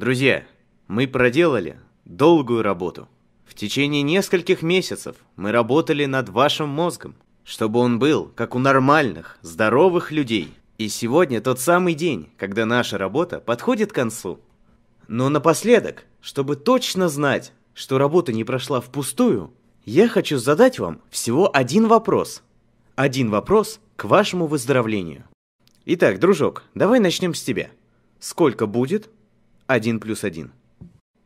Друзья, мы проделали долгую работу. В течение нескольких месяцев мы работали над вашим мозгом, чтобы он был, как у нормальных, здоровых людей. И сегодня тот самый день, когда наша работа подходит к концу. Но напоследок, чтобы точно знать, что работа не прошла впустую, я хочу задать вам всего один вопрос. Один вопрос к вашему выздоровлению. Итак, дружок, давай начнем с тебя. Сколько будет один плюс один.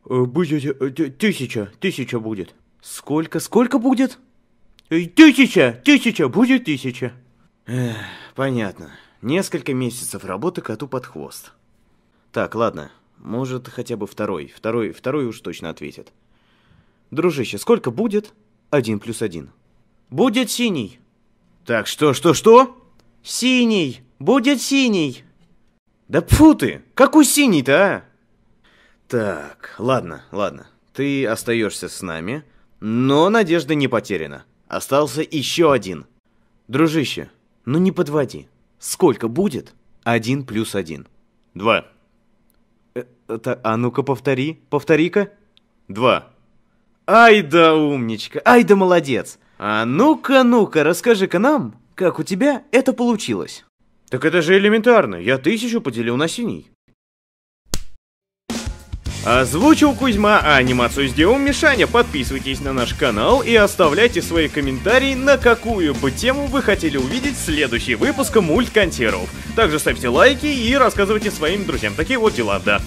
Э, будет э, тысяча, тысяча будет. Сколько, сколько будет? Э, тысяча, тысяча, будет тысяча. Эх, понятно. Несколько месяцев работы коту под хвост. Так, ладно. Может, хотя бы второй. Второй, второй уж точно ответит. Дружище, сколько будет? Один плюс один. Будет синий. Так, что, что, что? Синий. Будет синий. Да пфу ты! Какой синий-то, а? Так, ладно, ладно. Ты остаешься с нами, но надежда не потеряна. Остался еще один. Дружище, ну не подводи. Сколько будет? Один плюс один. Два. Э, это, а ну-ка повтори, повтори-ка. Два. Ай да умничка, ай да молодец. А ну-ка, ну-ка, расскажи-ка нам, как у тебя это получилось. Так это же элементарно, я тысячу поделил на синий. Озвучил Кузьма, а анимацию сделал Мишаня. Подписывайтесь на наш канал и оставляйте свои комментарии, на какую бы тему вы хотели увидеть следующий выпуск мультконтеров. Также ставьте лайки и рассказывайте своим друзьям. Такие вот дела, да.